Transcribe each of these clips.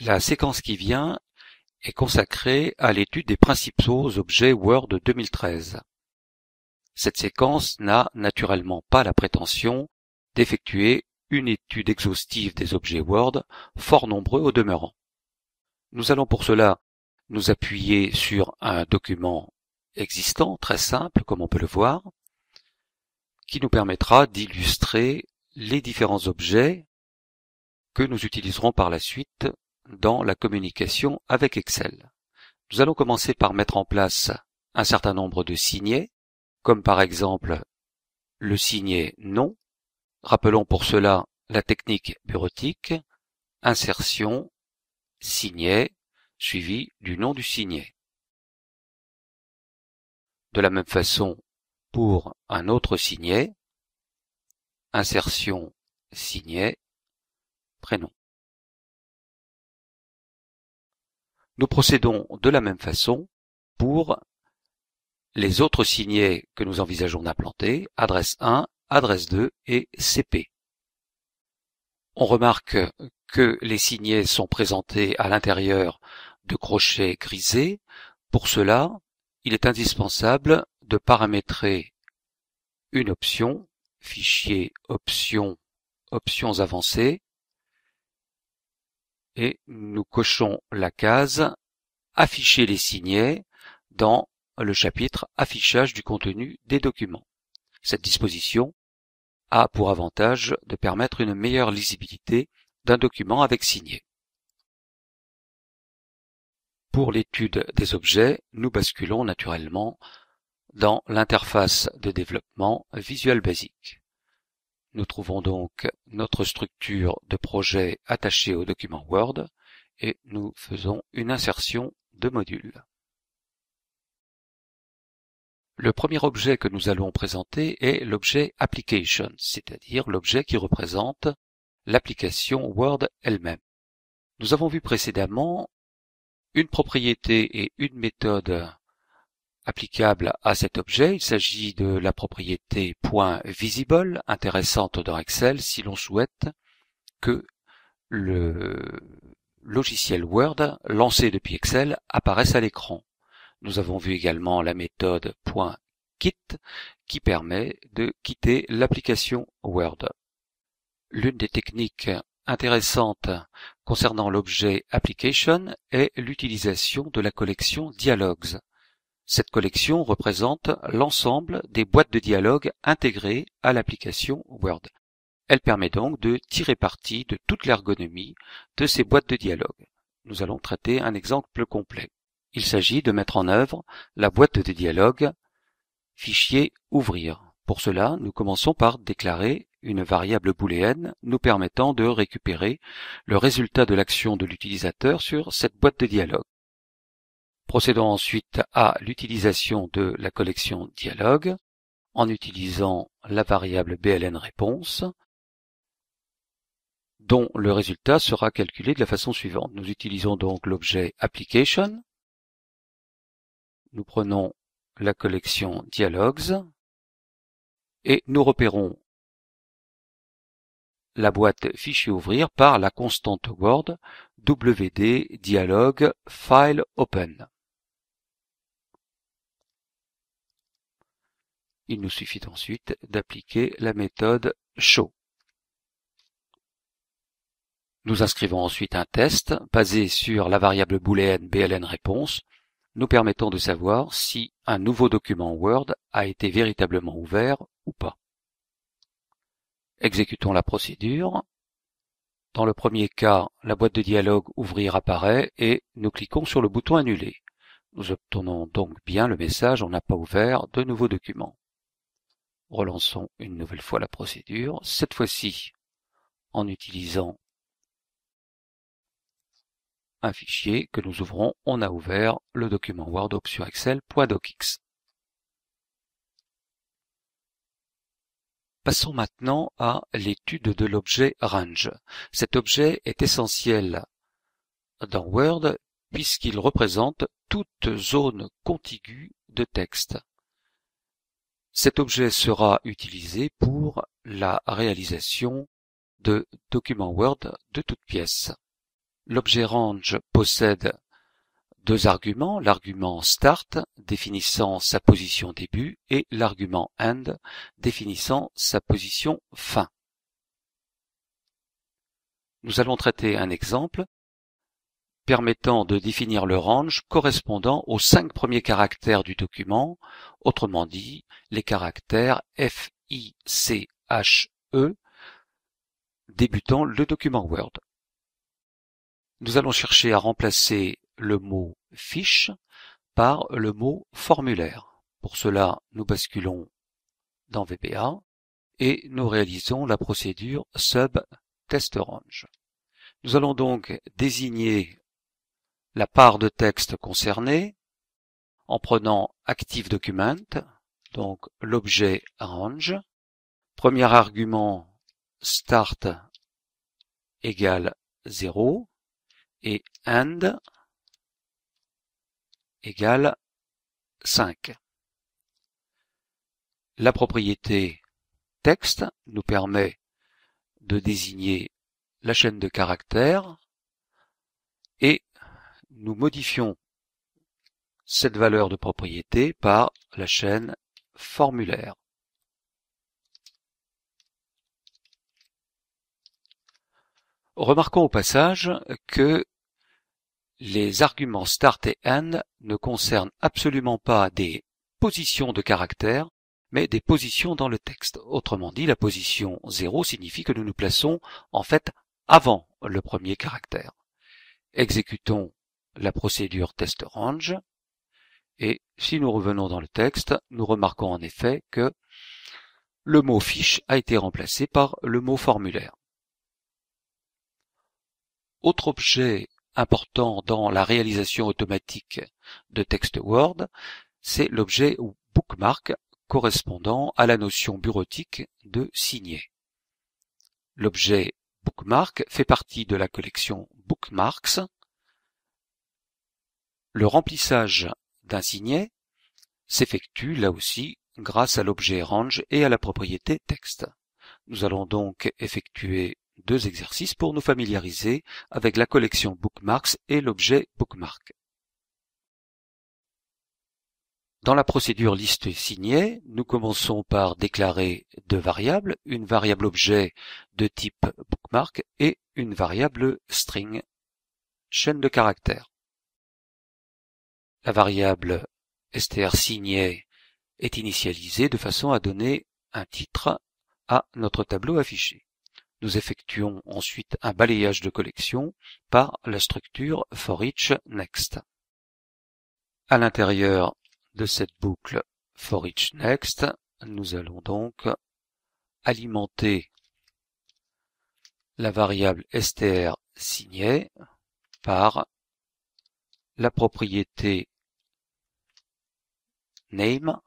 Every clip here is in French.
La séquence qui vient est consacrée à l'étude des principaux objets Word 2013. Cette séquence n'a naturellement pas la prétention d'effectuer une étude exhaustive des objets Word, fort nombreux au demeurant. Nous allons pour cela nous appuyer sur un document existant, très simple comme on peut le voir, qui nous permettra d'illustrer les différents objets que nous utiliserons par la suite dans la communication avec Excel. Nous allons commencer par mettre en place un certain nombre de signets, comme par exemple le signé nom. Rappelons pour cela la technique bureautique, insertion, signé suivi du nom du signet. De la même façon, pour un autre signet, insertion, signé prénom. Nous procédons de la même façon pour les autres signets que nous envisageons d'implanter, adresse 1, adresse 2 et CP. On remarque que les signets sont présentés à l'intérieur de crochets grisés. Pour cela, il est indispensable de paramétrer une option, fichier options, options avancées, et nous cochons la case afficher les signets dans le chapitre affichage du contenu des documents. Cette disposition a pour avantage de permettre une meilleure lisibilité d'un document avec signé. Pour l'étude des objets, nous basculons naturellement dans l'interface de développement Visual Basic. Nous trouvons donc notre structure de projet attachée au document Word et nous faisons une insertion de module. Le premier objet que nous allons présenter est l'objet Application, c'est-à-dire l'objet qui représente l'application Word elle-même. Nous avons vu précédemment une propriété et une méthode Applicable à cet objet, il s'agit de la propriété .visible intéressante dans Excel si l'on souhaite que le logiciel Word lancé depuis Excel apparaisse à l'écran. Nous avons vu également la méthode .quit qui permet de quitter l'application Word. L'une des techniques intéressantes concernant l'objet Application est l'utilisation de la collection Dialogues. Cette collection représente l'ensemble des boîtes de dialogue intégrées à l'application Word. Elle permet donc de tirer parti de toute l'ergonomie de ces boîtes de dialogue. Nous allons traiter un exemple complet. Il s'agit de mettre en œuvre la boîte de dialogue Fichier Ouvrir. Pour cela, nous commençons par déclarer une variable booléenne nous permettant de récupérer le résultat de l'action de l'utilisateur sur cette boîte de dialogue. Procédons ensuite à l'utilisation de la collection dialogue en utilisant la variable BLNRéponse dont le résultat sera calculé de la façon suivante. Nous utilisons donc l'objet application. Nous prenons la collection dialogues et nous repérons la boîte fichier ouvrir par la constante Word wd dialogue file open. Il nous suffit ensuite d'appliquer la méthode show. Nous inscrivons ensuite un test basé sur la variable booléenne bln nous permettant de savoir si un nouveau document Word a été véritablement ouvert ou pas. Exécutons la procédure. Dans le premier cas, la boîte de dialogue Ouvrir apparaît et nous cliquons sur le bouton Annuler. Nous obtenons donc bien le message On n'a pas ouvert de nouveau document. Relançons une nouvelle fois la procédure, cette fois-ci en utilisant un fichier que nous ouvrons. On a ouvert le document Word option Excel.docx. Passons maintenant à l'étude de l'objet range. Cet objet est essentiel dans Word puisqu'il représente toute zone contiguë de texte. Cet objet sera utilisé pour la réalisation de documents Word de toute pièce. L'objet range possède deux arguments, l'argument start définissant sa position début et l'argument end définissant sa position fin. Nous allons traiter un exemple permettant de définir le range correspondant aux cinq premiers caractères du document, autrement dit les caractères F, I, C, H, E, débutant le document Word. Nous allons chercher à remplacer le mot fiche par le mot formulaire. Pour cela, nous basculons dans VBA et nous réalisons la procédure sub test range. Nous allons donc désigner la part de texte concernée en prenant Active Document, donc l'objet range. Premier argument start égale 0 et end égale 5. La propriété texte nous permet de désigner la chaîne de caractères et nous modifions cette valeur de propriété par la chaîne formulaire. Remarquons au passage que les arguments start et end ne concernent absolument pas des positions de caractère, mais des positions dans le texte. Autrement dit, la position 0 signifie que nous nous plaçons en fait avant le premier caractère. Exécutons la procédure test range. Et si nous revenons dans le texte, nous remarquons en effet que le mot fiche a été remplacé par le mot formulaire. Autre objet important dans la réalisation automatique de texte Word, c'est l'objet bookmark correspondant à la notion bureautique de signer. L'objet bookmark fait partie de la collection Bookmarks le remplissage d'un signet s'effectue là aussi grâce à l'objet range et à la propriété texte. Nous allons donc effectuer deux exercices pour nous familiariser avec la collection Bookmarks et l'objet Bookmark. Dans la procédure liste signée, nous commençons par déclarer deux variables, une variable objet de type bookmark et une variable string, chaîne de caractères la variable str est initialisée de façon à donner un titre à notre tableau affiché. Nous effectuons ensuite un balayage de collection par la structure for each next. À l'intérieur de cette boucle for each next, nous allons donc alimenter la variable str signée par la propriété name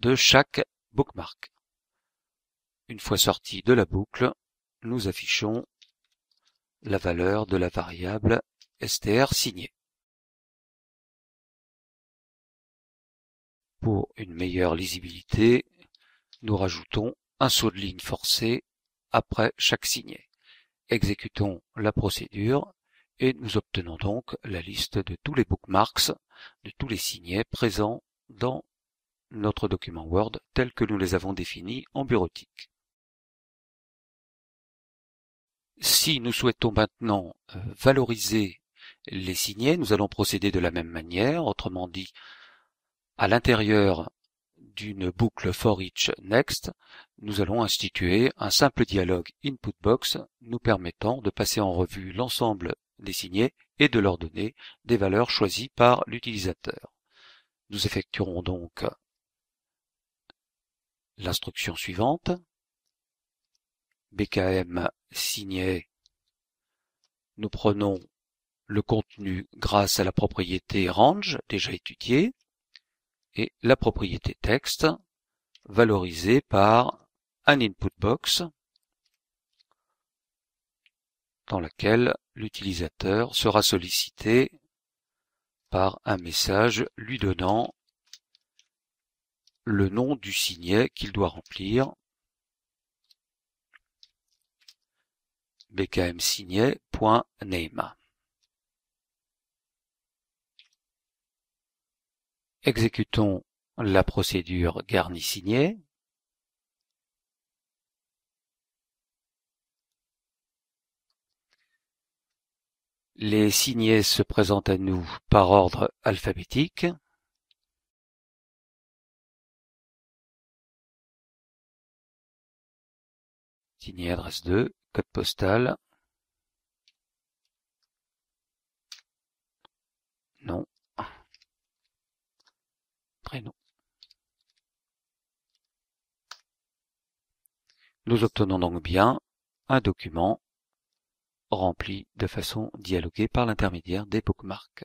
de chaque bookmark. Une fois sorti de la boucle, nous affichons la valeur de la variable str signée. Pour une meilleure lisibilité, nous rajoutons un saut de ligne forcé après chaque signé. Exécutons la procédure et nous obtenons donc la liste de tous les bookmarks de tous les signets présents dans notre document Word tels que nous les avons définis en bureautique. Si nous souhaitons maintenant euh, valoriser les signets, nous allons procéder de la même manière, autrement dit, à l'intérieur d'une boucle for each next, nous allons instituer un simple dialogue input box nous permettant de passer en revue l'ensemble des signets et de leur donner des valeurs choisies par l'utilisateur. Nous effectuerons donc l'instruction suivante. BKM signé. Nous prenons le contenu grâce à la propriété range déjà étudiée et la propriété texte valorisée par un input box dans laquelle l'utilisateur sera sollicité par un message lui donnant le nom du signet qu'il doit remplir. bkmsignet.name Exécutons la procédure garni signet Les signés se présentent à nous par ordre alphabétique. Signé adresse 2, code postal. Nom. Prénom. Nous obtenons donc bien un document rempli de façon dialoguée par l'intermédiaire des bookmarks.